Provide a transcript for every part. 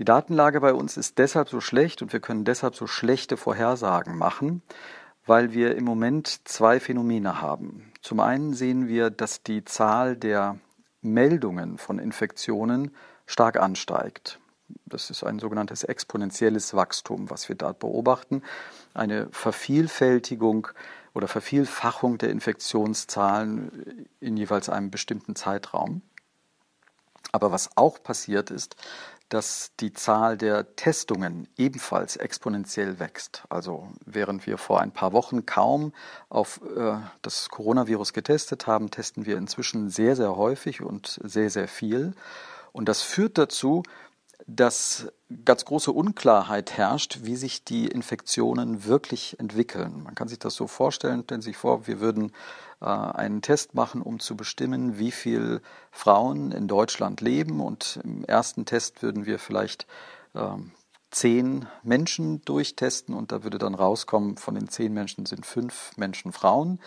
Die Datenlage bei uns ist deshalb so schlecht und wir können deshalb so schlechte Vorhersagen machen, weil wir im Moment zwei Phänomene haben. Zum einen sehen wir, dass die Zahl der Meldungen von Infektionen stark ansteigt. Das ist ein sogenanntes exponentielles Wachstum, was wir dort beobachten. Eine Vervielfältigung oder Vervielfachung der Infektionszahlen in jeweils einem bestimmten Zeitraum. Aber was auch passiert ist, dass die Zahl der Testungen ebenfalls exponentiell wächst. Also während wir vor ein paar Wochen kaum auf äh, das Coronavirus getestet haben, testen wir inzwischen sehr, sehr häufig und sehr, sehr viel. Und das führt dazu, dass ganz große Unklarheit herrscht, wie sich die Infektionen wirklich entwickeln. Man kann sich das so vorstellen, stellen Sie sich vor, wir würden äh, einen Test machen, um zu bestimmen, wie viele Frauen in Deutschland leben. Und im ersten Test würden wir vielleicht ähm, zehn Menschen durchtesten und da würde dann rauskommen, von den zehn Menschen sind fünf Menschen Frauen.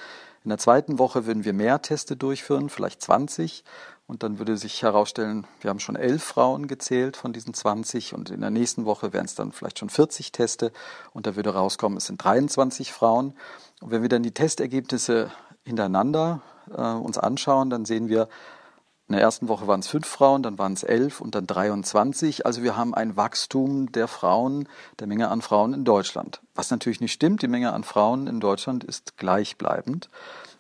In der zweiten Woche würden wir mehr Teste durchführen, vielleicht 20. Und dann würde sich herausstellen, wir haben schon elf Frauen gezählt von diesen 20 und in der nächsten Woche wären es dann vielleicht schon 40 Teste und da würde rauskommen, es sind 23 Frauen. Und wenn wir dann die Testergebnisse hintereinander äh, uns anschauen, dann sehen wir, in der ersten Woche waren es fünf Frauen, dann waren es elf und dann 23. Also wir haben ein Wachstum der Frauen, der Menge an Frauen in Deutschland. Was natürlich nicht stimmt, die Menge an Frauen in Deutschland ist gleichbleibend.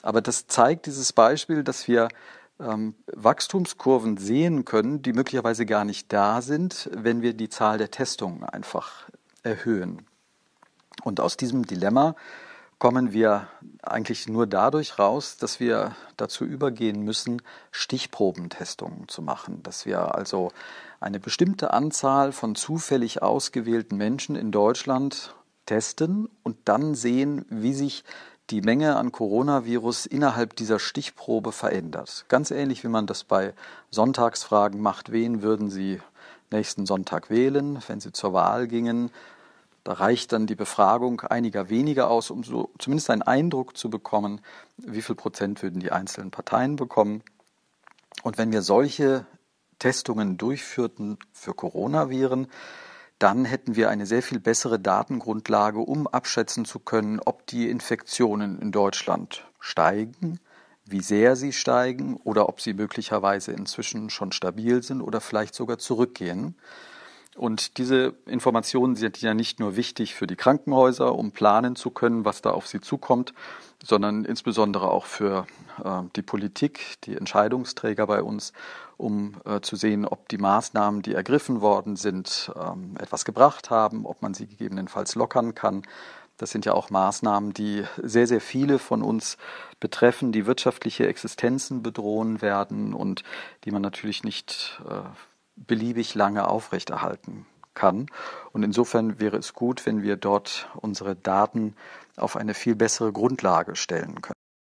Aber das zeigt dieses Beispiel, dass wir ähm, Wachstumskurven sehen können, die möglicherweise gar nicht da sind, wenn wir die Zahl der Testungen einfach erhöhen. Und aus diesem Dilemma kommen wir eigentlich nur dadurch raus, dass wir dazu übergehen müssen, Stichprobentestungen zu machen, dass wir also eine bestimmte Anzahl von zufällig ausgewählten Menschen in Deutschland testen und dann sehen, wie sich die Menge an Coronavirus innerhalb dieser Stichprobe verändert. Ganz ähnlich wie man das bei Sonntagsfragen macht, wen würden Sie nächsten Sonntag wählen, wenn Sie zur Wahl gingen. Da reicht dann die Befragung einiger weniger aus, um so zumindest einen Eindruck zu bekommen, wie viel Prozent würden die einzelnen Parteien bekommen. Und wenn wir solche Testungen durchführten für Coronaviren, dann hätten wir eine sehr viel bessere Datengrundlage, um abschätzen zu können, ob die Infektionen in Deutschland steigen, wie sehr sie steigen oder ob sie möglicherweise inzwischen schon stabil sind oder vielleicht sogar zurückgehen. Und diese Informationen sind ja nicht nur wichtig für die Krankenhäuser, um planen zu können, was da auf sie zukommt, sondern insbesondere auch für äh, die Politik, die Entscheidungsträger bei uns, um äh, zu sehen, ob die Maßnahmen, die ergriffen worden sind, ähm, etwas gebracht haben, ob man sie gegebenenfalls lockern kann. Das sind ja auch Maßnahmen, die sehr, sehr viele von uns betreffen, die wirtschaftliche Existenzen bedrohen werden und die man natürlich nicht äh, beliebig lange aufrechterhalten kann. Und insofern wäre es gut, wenn wir dort unsere Daten auf eine viel bessere Grundlage stellen können.